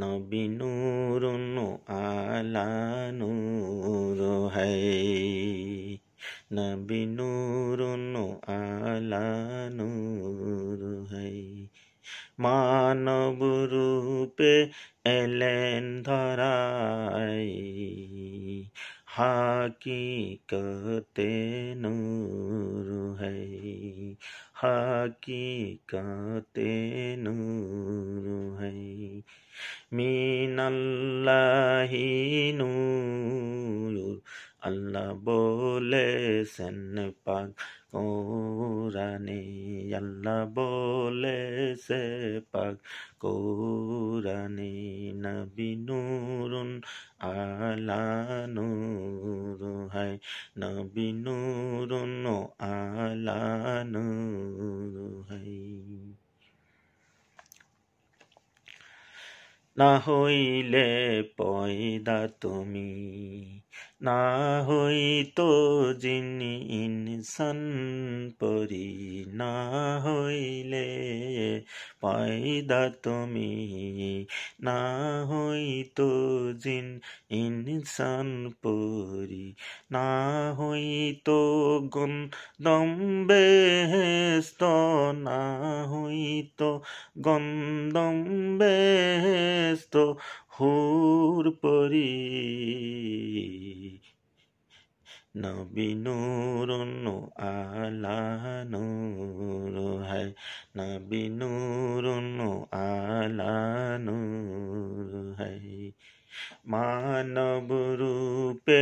নবী নূর আলা নূর হই নবী নূর আলা নূর হই মানব রূপে এলেন ধরাই কতে নূর হাকি কতে নূর হৈ মিনাল্লাহি নূর আল্লাহ বলেছেন পাক কোরআনে আল্লাহ বলেছে পাক কোরআনে নবী নূরুন আলা নূর হায় নবী নূরুন আলা নূর না হইলে পয়দা তুমি না তো যিনি ইনসান পরি না হইলে পয়দা তুমি না তো জিন ইনসান পরি না তো গুণ দম্বে হেস্ত না তো গন্দম বেস্ত হুর পরি নবীনুর আলা নূর হায় নবীনুর আলা নূর হায় মানব রূপে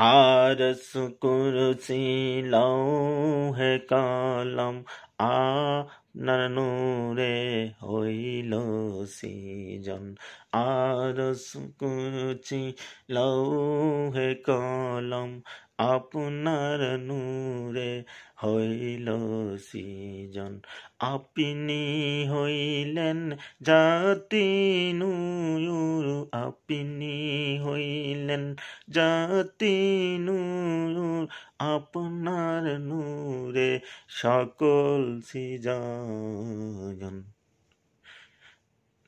आरस कुर्सी लौ है कालम आ ननूरे होइलो सीजन আরস করছি লৌহে কলম আপনার নূরে হইল সিজন আপনি হইলেন জাতি নূর আপনি হইলেন জাতি নূর আপনার নূরে সকল সিজন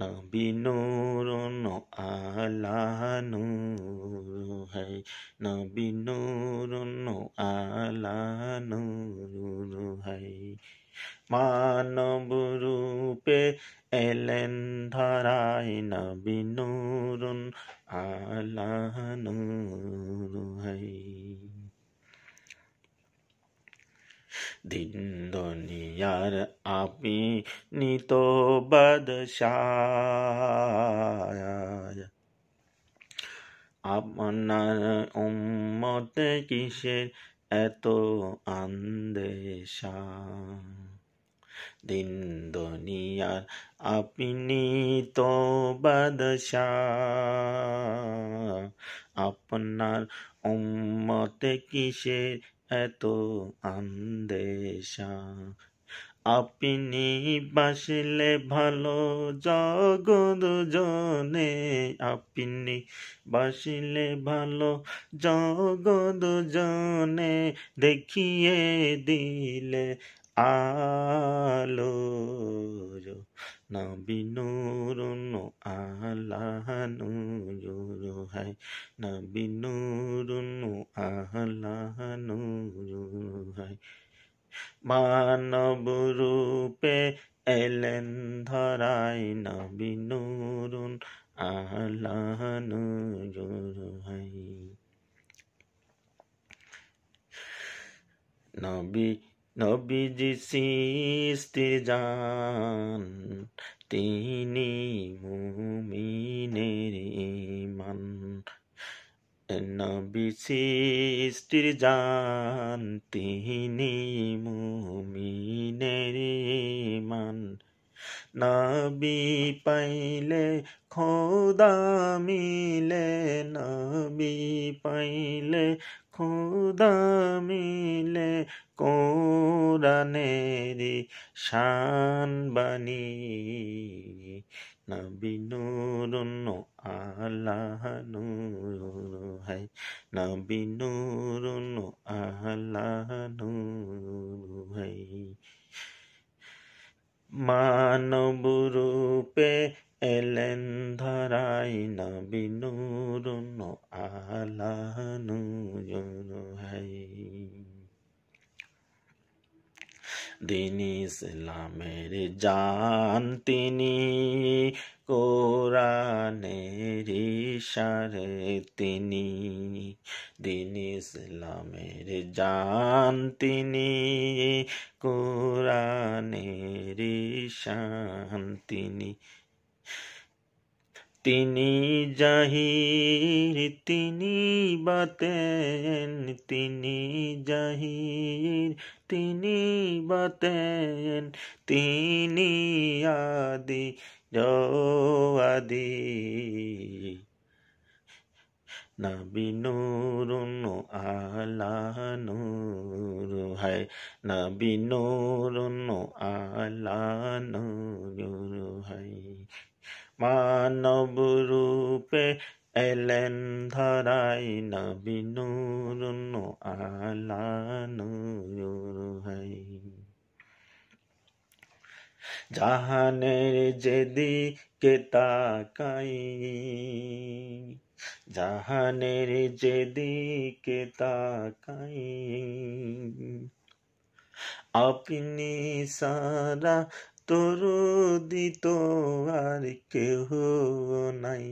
नबी नूर नो आला नूर है नबी नूर आला नूर है मानव रूपे एलन धराय नबी नूर आला नूर है দিন দুনিয়ার আপি নিত আপনার উম্মতে কিসের এত আন্দেশা দিন দুনিয়ার আপনি তো বাদশাহ আপনার উম্মতে কিসের এত আন্দেশা আপনি বাসলে ভালো জগদ জনে আপনি বাসলে ভালো জগদ জনে দেখিয়ে দিলে আলোজো নাবি নুরুন আলাহানুজো হাই নাবি নুরুন আলাহানুজো হাই মানব রূপে এলেন ধরাই নাবি নুরুন আলাহানুজো হাই নবী নবীজি সৃষ্টি যান তিনি মুমিনের ইমান নবী সৃষ্টির যান তিনি মুমিনের ইমান নবী পাইলে খোদা মিলে নবী পাইলে খুদা মিলে কোরআনেরি শান বানি নবী নূরুন আল্লাহ নূর হাই নবী নূরুন আল্লাহ নূর হাই মানব রূপে এলেন ধরাই না বিনুর আলানু হাই দিন ইসলামের জান তিনি কোরআনের ইশারে তিনি দিন ইসলামের জান তিনি কোরআনের শান্তিনি তিনি জাহির তিনি বাতেন তিনি জাহির তিনি বাতেন তিনি আদি আদি নবী নূরুন আলা নূর হায় নবী নূরুন আলা নূর হায় মানব রূপে এলেন ধরাই নবী নূরুন আলা হাই জাহানের যেদি কে তাকাই জাহানের যেদি কে তাকাই আপনি সারা তোর দিত আর কেহ নাই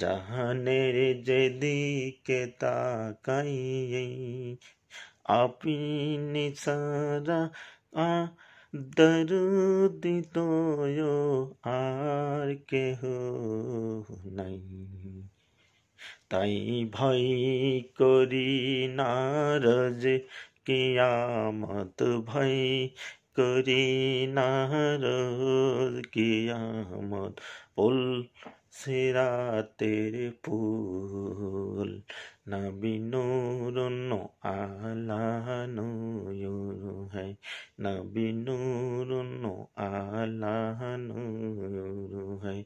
জাহানের যেদিকে তাকাই আপনি সারা আ দিত আর কেহ নাই তাই ভাই করি নারজ কিয়ামত ভাই करी नहर सिरा तेरे पुल नबी नूर नो आला नूर है नबी नो आला नूर है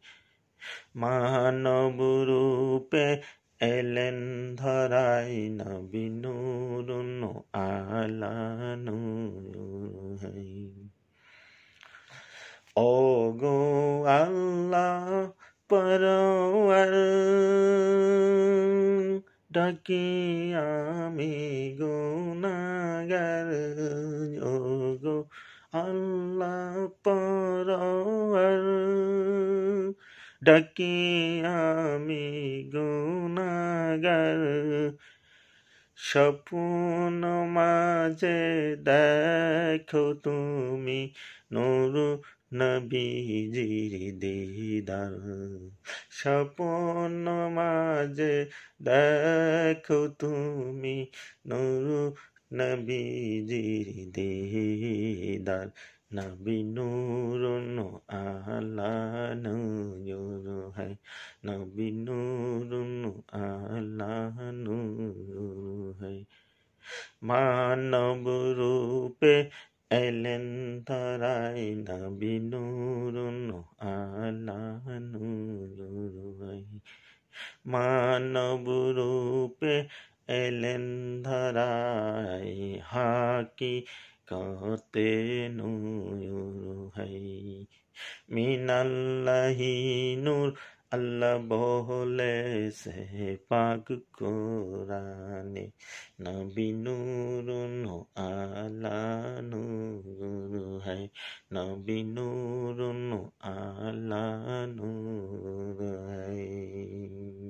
मानव रूपे एलन धराई नबी नूर नो आला नूर অগো আল্লাহ পরওয়ার ডাকি আমি গুনাগার ওগো আল্লাহ পরওয়ার ডাকি স্বপ্ন মাঝে দেখো তুমি নুরু নবীজির দিদার স্বপ্ন মাঝে দেখো তুমি নুরু নবীজির দিদার নবী নূর আলা নূর है মানব রূপে এলেন ধরাই নবী নুরুন আলা নুরুই মানব রূপে এলেন ধরাই হাকি কতে নুরুহাই মিনাল্লাহি নূর अल्लाह बोले से पाक कुरानी नबी नूर नो आला नूर है नबी नूर नो आला नूर है